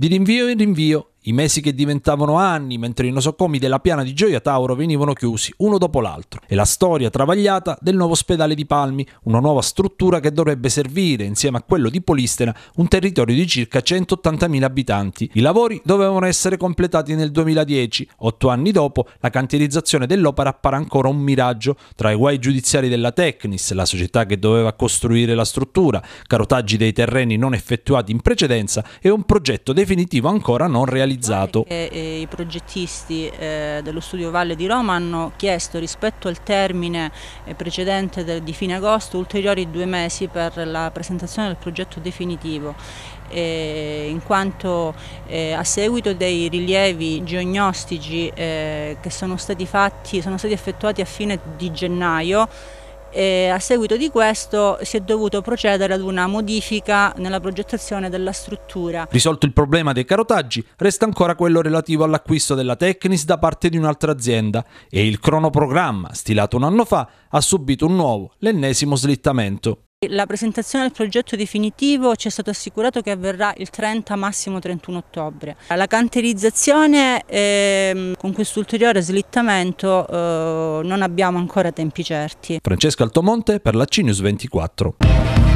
di rinvio in rinvio i mesi che diventavano anni, mentre i nosocomi della piana di Gioia Tauro venivano chiusi uno dopo l'altro. E la storia travagliata del nuovo ospedale di Palmi, una nuova struttura che dovrebbe servire, insieme a quello di Polistena, un territorio di circa 180.000 abitanti. I lavori dovevano essere completati nel 2010. Otto anni dopo, la cantierizzazione dell'opera appare ancora un miraggio tra i guai giudiziari della Tecnis, la società che doveva costruire la struttura, carotaggi dei terreni non effettuati in precedenza e un progetto definitivo ancora non realizzato realizzato. Eh, I progettisti eh, dello studio Valle di Roma hanno chiesto rispetto al termine eh, precedente di fine agosto ulteriori due mesi per la presentazione del progetto definitivo eh, in quanto eh, a seguito dei rilievi geognostici eh, che sono stati, fatti, sono stati effettuati a fine di gennaio e a seguito di questo si è dovuto procedere ad una modifica nella progettazione della struttura. Risolto il problema dei carotaggi, resta ancora quello relativo all'acquisto della Technis da parte di un'altra azienda e il cronoprogramma, stilato un anno fa, ha subito un nuovo, l'ennesimo slittamento. La presentazione del progetto definitivo ci è stato assicurato che avverrà il 30 massimo 31 ottobre. La canterizzazione eh, con questo ulteriore slittamento eh, non abbiamo ancora tempi certi. Francesca Altomonte per la Cinius 24.